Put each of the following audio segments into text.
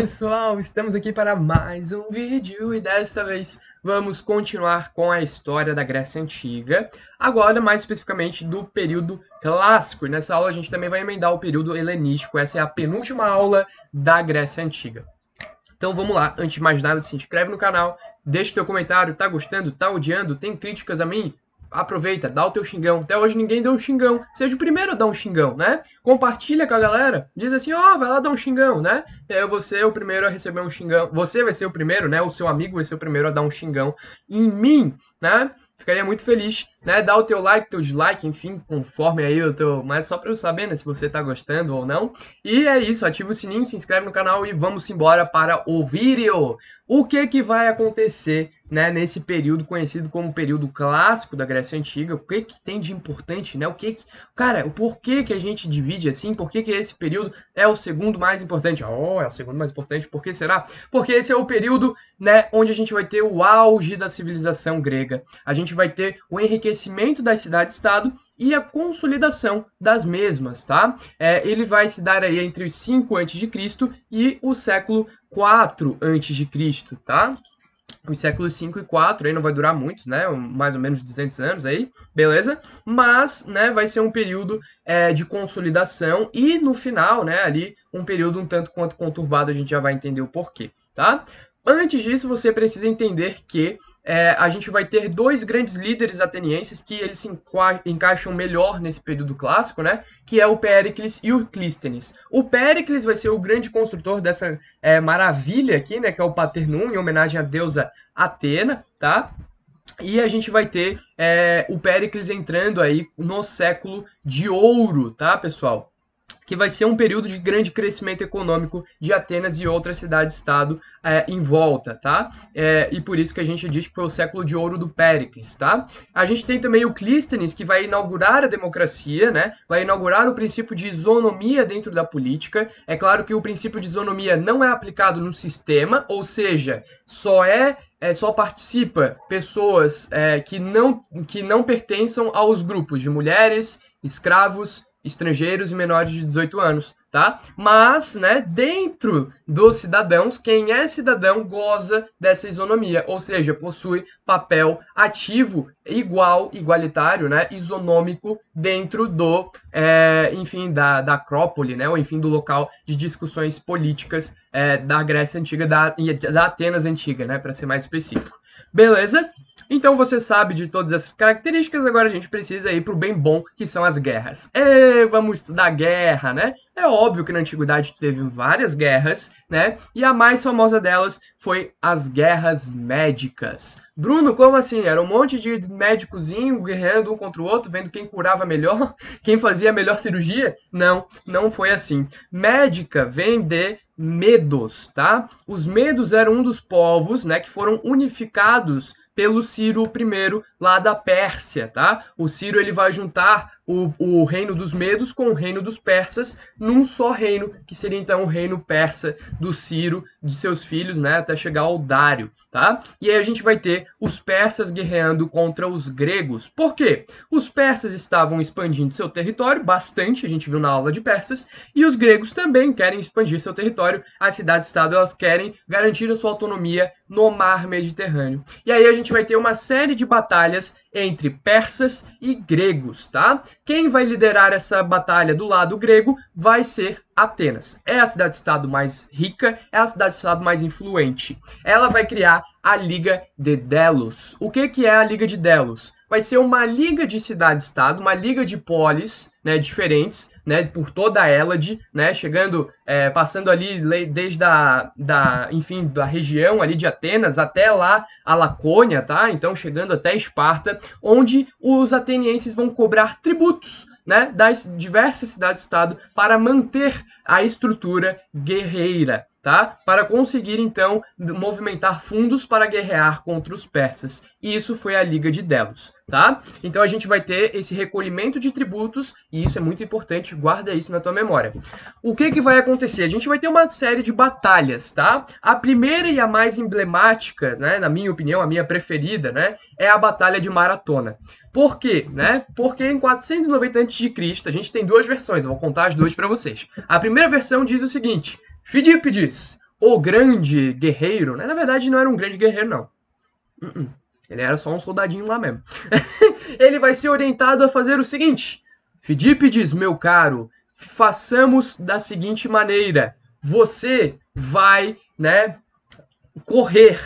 pessoal, estamos aqui para mais um vídeo e desta vez vamos continuar com a história da Grécia Antiga, agora mais especificamente do período clássico. E nessa aula a gente também vai emendar o período helenístico, essa é a penúltima aula da Grécia Antiga. Então vamos lá, antes de mais nada, se inscreve no canal, deixa o teu comentário, tá gostando, tá odiando, tem críticas a mim? aproveita, dá o teu xingão. Até hoje ninguém deu um xingão. Seja o primeiro a dar um xingão, né? Compartilha com a galera. Diz assim, ó, oh, vai lá dar um xingão, né? E aí você é o primeiro a receber um xingão. Você vai ser o primeiro, né? O seu amigo vai ser o primeiro a dar um xingão em mim, né? Ficaria muito feliz, né? Dá o teu like, teu dislike, enfim, conforme aí o teu... Mas só pra eu saber, né? Se você tá gostando ou não. E é isso, ativa o sininho, se inscreve no canal e vamos embora para o vídeo. O que que vai acontecer né, nesse período conhecido como período clássico da Grécia Antiga, o que, que tem de importante, né? O que, que cara, o porquê que a gente divide assim? Por que, que esse período é o segundo mais importante? Oh, é o segundo mais importante. Por que será? Porque esse é o período, né, onde a gente vai ter o auge da civilização grega. A gente vai ter o enriquecimento das cidades-estado e a consolidação das mesmas, tá? É, ele vai se dar aí entre os 5 a.C. e o século 4 a.C., tá? os séculos 5 e 4 aí não vai durar muito, né? Mais ou menos 200 anos aí, beleza? Mas, né, vai ser um período é, de consolidação e no final, né, ali um período um tanto quanto conturbado, a gente já vai entender o porquê, tá? Antes disso, você precisa entender que é, a gente vai ter dois grandes líderes atenienses que eles se encaixam melhor nesse período clássico, né? Que é o Péricles e o Clístenes. O Péricles vai ser o grande construtor dessa é, maravilha aqui, né? Que é o Paternum, em homenagem à deusa Atena, tá? E a gente vai ter é, o Péricles entrando aí no século de ouro, tá, pessoal? que vai ser um período de grande crescimento econômico de Atenas e outras cidades-estado é, em volta, tá? É, e por isso que a gente diz que foi o século de ouro do Péricles, tá? A gente tem também o Clístenes, que vai inaugurar a democracia, né? Vai inaugurar o princípio de isonomia dentro da política. É claro que o princípio de isonomia não é aplicado no sistema, ou seja, só é é, só participa pessoas é, que, não, que não pertençam aos grupos de mulheres, escravos, estrangeiros e menores de 18 anos, tá? Mas, né, dentro dos cidadãos, quem é cidadão goza dessa isonomia, ou seja, possui papel ativo igual, igualitário, né, isonômico dentro do, é, enfim, da, da Acrópole, né, ou enfim, do local de discussões políticas é, da Grécia Antiga, da, da Atenas Antiga, né, para ser mais específico. Beleza? Então você sabe de todas essas características, agora a gente precisa ir para o bem bom, que são as guerras. E é, vamos estudar guerra, né? É óbvio que na antiguidade teve várias guerras, né? E a mais famosa delas foi as guerras médicas. Bruno, como assim? Era um monte de médicozinho guerreando um contra o outro, vendo quem curava melhor, quem fazia a melhor cirurgia? Não, não foi assim. Médica vem de medos, tá? Os medos eram um dos povos, né, que foram unificados pelo Ciro I lá da Pérsia, tá? O Ciro ele vai juntar o, o reino dos medos com o reino dos persas num só reino, que seria então o reino persa do Ciro, de seus filhos, né, até chegar ao Dário, tá? E aí a gente vai ter os persas guerreando contra os gregos. Por quê? Os persas estavam expandindo seu território bastante, a gente viu na aula de persas, e os gregos também querem expandir seu território. As cidades-estado elas querem garantir a sua autonomia no mar Mediterrâneo. E aí a gente vai ter uma série de batalhas entre persas e gregos, tá? Quem vai liderar essa batalha do lado grego vai ser Atenas. É a cidade-estado mais rica, é a cidade-estado mais influente. Ela vai criar a Liga de Delos. O que, que é a Liga de Delos? vai ser uma liga de cidade-estado, uma liga de polis né, diferentes, né, por toda ela, de, né, chegando, é, passando ali desde a, da, enfim, da região ali de Atenas até lá a Lacônia, tá? Então chegando até Esparta, onde os atenienses vão cobrar tributos, né, das diversas cidades-estado para manter a estrutura guerreira tá? Para conseguir então movimentar fundos para guerrear contra os persas. E isso foi a Liga de Delos, tá? Então a gente vai ter esse recolhimento de tributos e isso é muito importante, guarda isso na tua memória. O que que vai acontecer? A gente vai ter uma série de batalhas, tá? A primeira e a mais emblemática, né, na minha opinião, a minha preferida, né, é a Batalha de Maratona. Por quê? Né? Porque em 490 a.C., a gente tem duas versões, eu vou contar as duas para vocês. A primeira versão diz o seguinte: Fidípides, o grande guerreiro, né? Na verdade, não era um grande guerreiro, não. Uh -uh. Ele era só um soldadinho lá mesmo. ele vai ser orientado a fazer o seguinte: Fidípides, meu caro, façamos da seguinte maneira: você vai, né, correr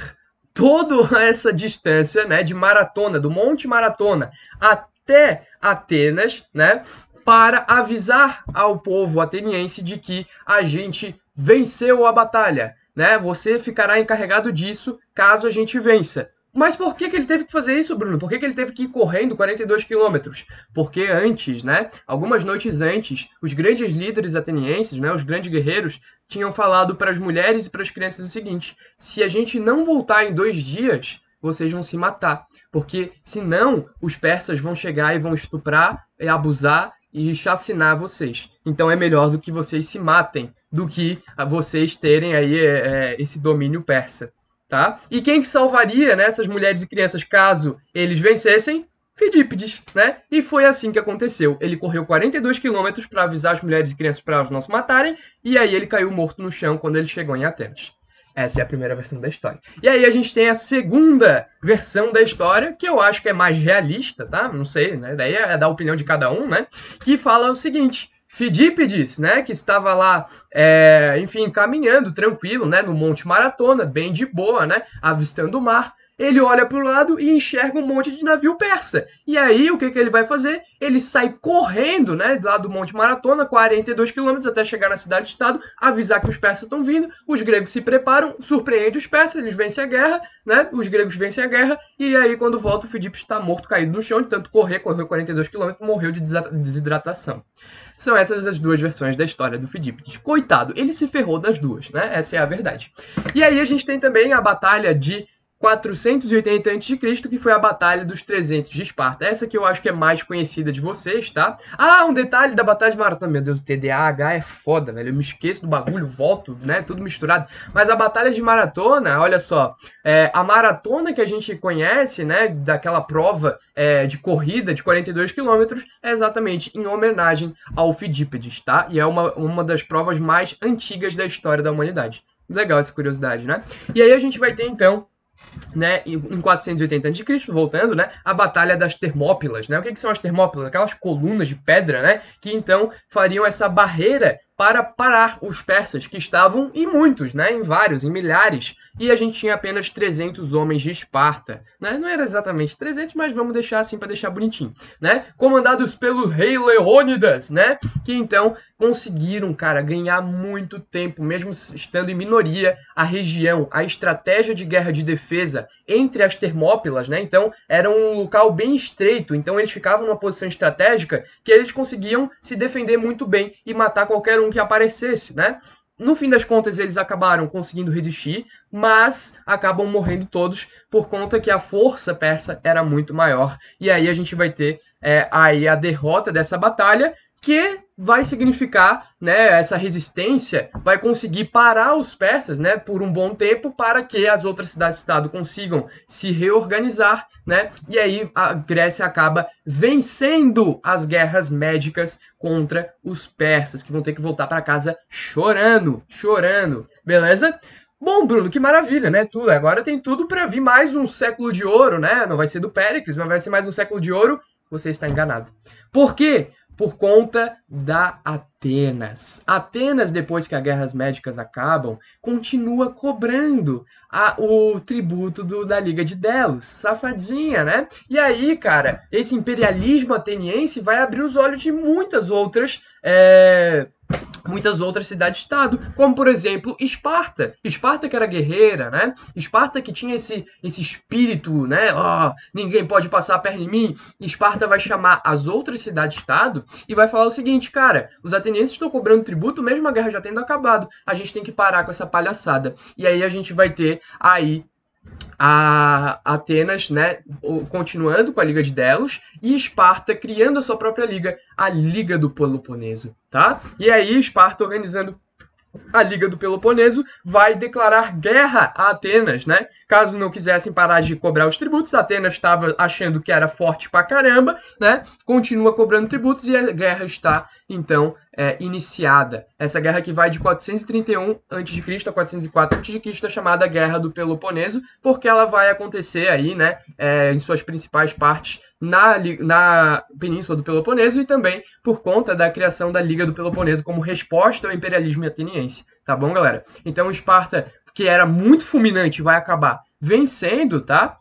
toda essa distância, né, de maratona, do Monte Maratona até Atenas, né, para avisar ao povo ateniense de que a gente venceu a batalha, né? Você ficará encarregado disso caso a gente vença. Mas por que, que ele teve que fazer isso, Bruno? Por que, que ele teve que ir correndo 42 quilômetros? Porque antes, né? Algumas noites antes, os grandes líderes atenienses, né? Os grandes guerreiros tinham falado para as mulheres e para as crianças o seguinte: se a gente não voltar em dois dias, vocês vão se matar. Porque senão os persas vão chegar e vão estuprar, e abusar e chacinar vocês. Então é melhor do que vocês se matem do que vocês terem aí é, é, esse domínio persa, tá? E quem que salvaria né, essas mulheres e crianças caso eles vencessem? Fidípides, né? E foi assim que aconteceu. Ele correu 42 quilômetros para avisar as mulheres e crianças para elas não se matarem, e aí ele caiu morto no chão quando ele chegou em Atenas. Essa é a primeira versão da história. E aí a gente tem a segunda versão da história, que eu acho que é mais realista, tá? Não sei, né? Daí é da opinião de cada um, né? Que fala o seguinte: Fidípides, né, que estava lá, é, enfim, caminhando tranquilo, né, no Monte Maratona, bem de boa, né, avistando o mar, ele olha para o lado e enxerga um monte de navio persa. E aí, o que, que ele vai fazer? Ele sai correndo, né, lá do Monte Maratona, 42 quilômetros, até chegar na cidade-estado, avisar que os persas estão vindo, os gregos se preparam, surpreende os persas, eles vencem a guerra, né, os gregos vencem a guerra, e aí, quando volta, o Filipe está morto, caído no chão, de tanto correr, correu 42 quilômetros, morreu de desidratação. São essas as duas versões da história do Fidípides. Coitado, ele se ferrou das duas, né? Essa é a verdade. E aí a gente tem também a batalha de 480 a.C., que foi a Batalha dos 300 de Esparta. Essa que eu acho que é mais conhecida de vocês, tá? Ah, um detalhe da Batalha de Maratona. Meu Deus, o TDAH é foda, velho. Eu me esqueço do bagulho, volto, né? Tudo misturado. Mas a Batalha de Maratona, olha só. É, a maratona que a gente conhece, né? Daquela prova é, de corrida de 42 quilômetros, é exatamente em homenagem ao Fidípedes, tá? E é uma, uma das provas mais antigas da história da humanidade. Legal essa curiosidade, né? E aí a gente vai ter, então, né, em 480 a.C., voltando, né, a Batalha das Termópilas. Né? O que, que, são as Termópilas? Aquelas colunas de pedra né, que então fariam essa barreira para parar os persas, que estavam em muitos, né, em vários, em milhares, e a gente tinha apenas 300 homens de Esparta. Né? Não era exatamente 300, mas vamos deixar assim para deixar bonitinho. Né? Comandados pelo rei Leônidas, né, que então conseguiram, cara, ganhar muito tempo, mesmo estando em minoria, a região, a estratégia de guerra de defesa entre as Termópilas, né? Então, era um local bem estreito, então eles ficavam numa posição estratégica que eles conseguiam se defender muito bem e matar qualquer um que aparecesse, né? No fim das contas, eles acabaram conseguindo resistir, mas acabam morrendo todos por conta que a força persa era muito maior. E aí a gente vai ter é, aí a derrota dessa batalha, que vai significar, né, essa resistência vai conseguir parar os persas, né, por um bom tempo para que as outras cidades-estado consigam se reorganizar, né? E aí a Grécia acaba vencendo as guerras médicas contra os persas, que vão ter que voltar para casa chorando, chorando, beleza? Bom, Bruno, que maravilha, né? Tudo agora tem tudo para vir mais um século de ouro, né? Não vai ser do Péricles, mas vai ser mais um século de ouro. Você está enganado. Por quê? por conta da Atenas. Atenas, depois que as guerras médicas acabam, continua cobrando a, o tributo do, da Liga de Delos. Safadinha, né? E aí, cara, esse imperialismo ateniense vai abrir os olhos de muitas outras. É muitas outras cidades-estado, como por exemplo Esparta. Esparta que era guerreira, né? Esparta que tinha esse, esse espírito, né? Oh, ninguém pode passar a perna em mim. Esparta vai chamar as outras cidades-estado e vai falar o seguinte, cara, os atenienses estão cobrando tributo, mesmo a guerra já tendo acabado. A gente tem que parar com essa palhaçada. E aí a gente vai ter aí a Atenas, né, continuando com a Liga de Delos, e Esparta criando a sua própria liga, a Liga do Peloponeso, tá? E aí Esparta organizando a Liga do Peloponeso vai declarar guerra a Atenas, né? Caso não quisessem parar de cobrar os tributos, Atenas estava achando que era forte pra caramba, né? Continua cobrando tributos e a guerra está então é, iniciada. Essa guerra que vai de 431 a.C. a 404 a.C., é chamada Guerra do Peloponeso, porque ela vai acontecer aí, né, é, em suas principais partes na, na Península do Peloponeso e também por conta da criação da Liga do Peloponeso como resposta ao imperialismo ateniense. Tá bom, galera? Então, Esparta que era muito fulminante, vai acabar vencendo, tá?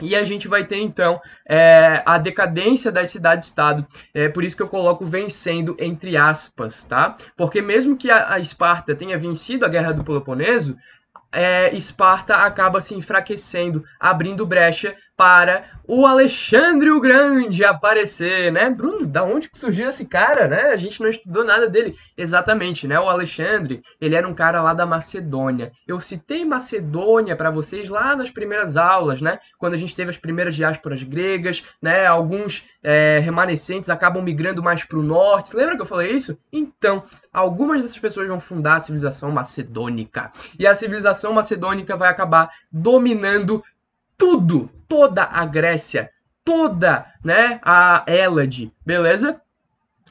E a gente vai ter então é, a decadência da cidade estado É por isso que eu coloco vencendo entre aspas, tá? Porque mesmo que a, a Esparta tenha vencido a guerra do Peloponeso, é, Esparta acaba se enfraquecendo, abrindo brecha para o Alexandre o Grande aparecer, né? Bruno, da onde que surgiu esse cara, né? A gente não estudou nada dele. Exatamente, né? O Alexandre, ele era um cara lá da Macedônia. Eu citei Macedônia para vocês lá nas primeiras aulas, né? Quando a gente teve as primeiras diásporas gregas, né? Alguns é, remanescentes acabam migrando mais para o norte. Lembra que eu falei isso? Então, algumas dessas pessoas vão fundar a civilização macedônica. E a civilização macedônica vai acabar dominando tudo, toda a Grécia, toda, né, a Hélade, beleza?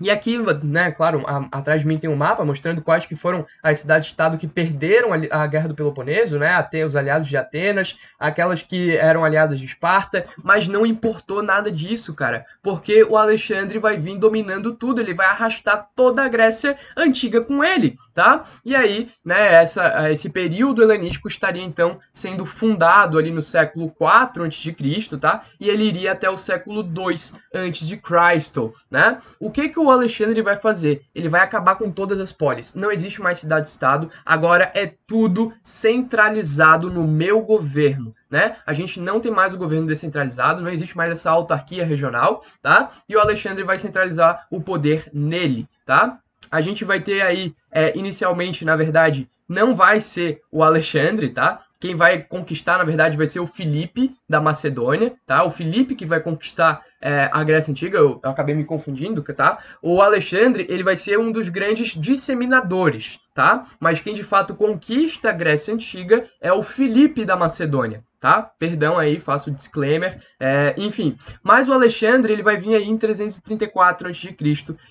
E aqui, né, claro, a, atrás de mim tem um mapa mostrando quais que foram as cidades-estado que perderam a, a, Guerra do Peloponeso, né, até os aliados de Atenas, aquelas que eram aliadas de Esparta, mas não importou nada disso, cara, porque o Alexandre vai vir dominando tudo, ele vai arrastar toda a Grécia antiga com ele, tá? E aí, né, essa, esse período helenístico estaria então sendo fundado ali no século IV a.C., tá? E ele iria até o século II a.C., né? O que que o o Alexandre vai fazer? Ele vai acabar com todas as polis. Não existe mais cidade-estado, agora é tudo centralizado no meu governo. Né? A gente não tem mais o governo descentralizado, não existe mais essa autarquia regional, tá? E o Alexandre vai centralizar o poder nele, tá? A gente vai ter aí, é, inicialmente, na verdade, não vai ser o Alexandre, tá? Quem vai conquistar, na verdade, vai ser o Filipe da Macedônia, tá? O Filipe que vai conquistar é, a Grécia Antiga, eu, eu acabei me confundindo, tá? O Alexandre, ele vai ser um dos grandes disseminadores, tá? Mas quem de fato conquista a Grécia Antiga é o Filipe da Macedônia, tá? Perdão aí, faço disclaimer. É, enfim, mas o Alexandre ele vai vir aí em 334 a.C.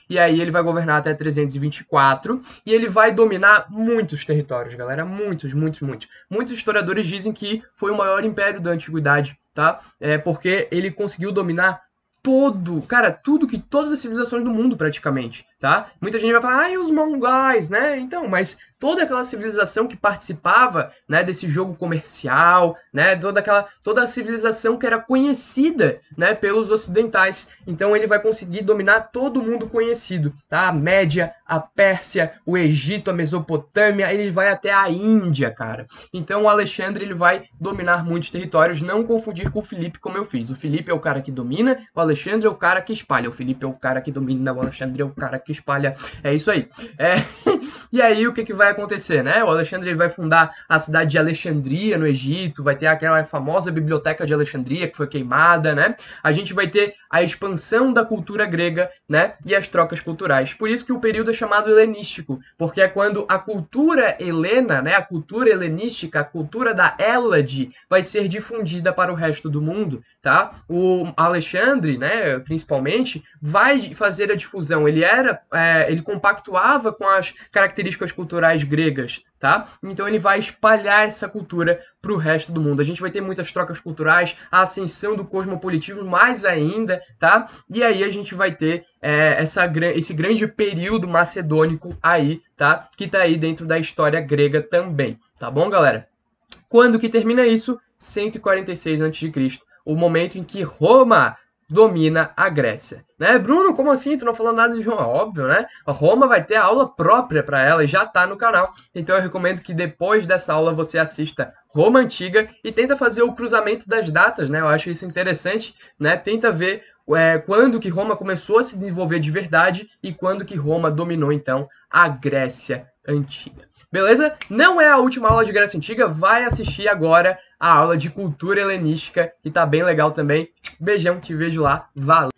e aí ele vai governar até 324 e ele vai dominar muitos territórios, galera, muitos, muitos, muitos. Muitos historiadores dizem que foi o maior império da antiguidade, tá? É porque ele conseguiu dominar todo, cara, tudo que todas as civilizações do mundo praticamente, tá? Muita gente vai falar, ah, e os mongóis, né? Então, mas toda aquela civilização que participava né, desse jogo comercial, né, toda, aquela, toda a civilização que era conhecida né, pelos ocidentais. Então ele vai conseguir dominar todo mundo conhecido. Tá? A Média, a Pérsia, o Egito, a Mesopotâmia, ele vai até a Índia, cara. Então o Alexandre ele vai dominar muitos territórios, não confundir com o Felipe como eu fiz. O Felipe é o cara que domina, o Alexandre é o cara que espalha. O Felipe é o cara que domina, o Alexandre é o cara que espalha. É isso aí. É... e aí o que, que vai vai acontecer, né? O Alexandre vai fundar a cidade de Alexandria, no Egito, vai ter aquela famosa biblioteca de Alexandria que foi queimada, né? A gente vai ter a expansão da cultura grega, né? E as trocas culturais. Por isso que o período é chamado helenístico, porque é quando a cultura helena, né? A cultura helenística, a cultura da Hélade vai ser difundida para o resto do mundo, tá? O Alexandre, né? Principalmente, vai fazer a difusão. Ele era, é, ele compactuava com as características culturais gregas, tá? Então ele vai espalhar essa cultura para o resto do mundo. A gente vai ter muitas trocas culturais, a ascensão do cosmopolitismo mais ainda, tá? E aí a gente vai ter é, essa, esse grande período macedônico aí, tá? Que tá aí dentro da história grega também, tá bom, galera? Quando que termina isso? 146 a.C., o momento em que Roma domina a Grécia. Né? Bruno, como assim? Tu não falou nada de Roma? Óbvio, né? A Roma vai ter a aula própria para ela e já está no canal. Então eu recomendo que depois dessa aula você assista Roma Antiga e tenta fazer o cruzamento das datas, né? Eu acho isso interessante, né? Tenta ver é, quando que Roma começou a se desenvolver de verdade e quando que Roma dominou, então, a Grécia Antiga. Beleza? Não é a última aula de Grécia Antiga, vai assistir agora a aula de cultura helenística, que tá bem legal também. Beijão, te vejo lá. Valeu!